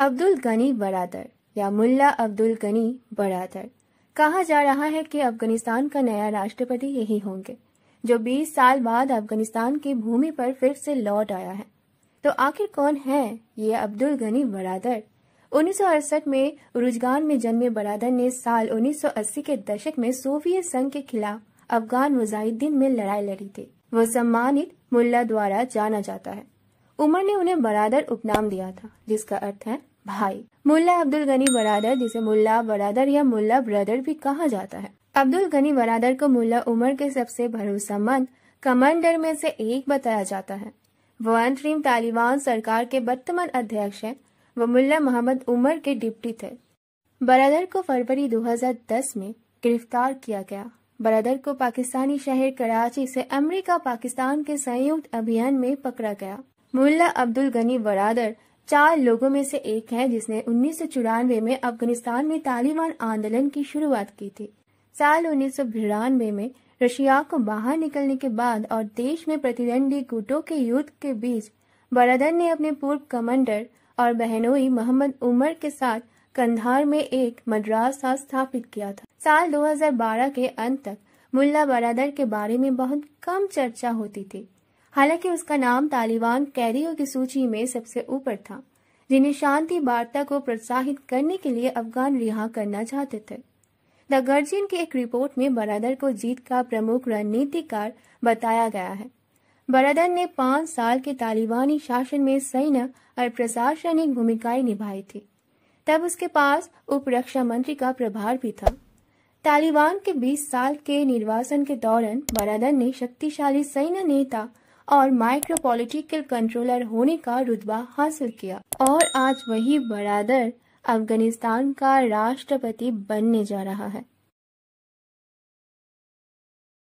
अब्दुल गनी बरादर या मुल्ला अब्दुल गनी बरादर कहा जा रहा है कि अफगानिस्तान का नया राष्ट्रपति यही होंगे जो 20 साल बाद अफगानिस्तान की भूमि पर फिर से लौट आया है तो आखिर कौन है ये अब्दुल गनी बरादर उन्नीस में रुजगान में जन्मे बरादर ने साल 1980 के दशक में सोवियत संघ के खिलाफ अफगान मुजाहिदीन में लड़ाई लड़ी थी वो सम्मानित मुल्ला द्वारा जाना जाता है उमर ने उन्हें बरादर उपनाम दिया था जिसका अर्थ है भाई मुल्ला अब्दुल गनी बरादर जिसे मुल्ला बरादर या मुल्ला ब्रदर भी कहा जाता है अब्दुल गनी बरादर को मुल्ला उमर के सबसे भरोसामंद कमांडर में से एक बताया जाता है वो अंतरिम तालिबान सरकार के वर्तमान अध्यक्ष हैं वो मुल्ला मोहम्मद उमर के डिप्टी थे बरादर को फरवरी 2010 में गिरफ्तार किया गया बरादर को पाकिस्तानी शहर कराची से अमेरिका पाकिस्तान के संयुक्त अभियान में पकड़ा गया मुल्ला अब्दुल गनी बरादर चार लोगों में से एक है जिसने उन्नीस में अफगानिस्तान में तालिबान आंदोलन की शुरुआत की थी साल उन्नीस में रशिया को बाहर निकलने के बाद और देश में प्रतिद्वंदी गुटों के युद्ध के बीच बरादर ने अपने पूर्व कमांडर और बहनोई मोहम्मद उमर के साथ कंधार में एक मद्रासा स्थापित किया था साल 2012 के अंत तक मुल्ला बरादर के बारे में बहुत कम चर्चा होती थी हालांकि उसका नाम तालिबान कैदियों की सूची में सबसे ऊपर था जिन्हें शांति वार्ता को प्रोत्साहित करने के लिए अफगान रिहा करना चाहते थे द गर्जियन की एक रिपोर्ट में बरादर को जीत का प्रमुख रणनीतिकार बताया गया है बरादर ने पांच साल के तालिबानी शासन में सैन्य और प्रशासनिक भूमिकाएं निभाई थी तब उसके पास उप रक्षा मंत्री का प्रभार भी था तालिबान के 20 साल के निर्वासन के दौरान बरादर ने शक्तिशाली सैन्य नेता और माइक्रो पॉलिटिकल कंट्रोलर होने का रुतबा हासिल किया और आज वही बरादर अफगानिस्तान का राष्ट्रपति बनने जा रहा है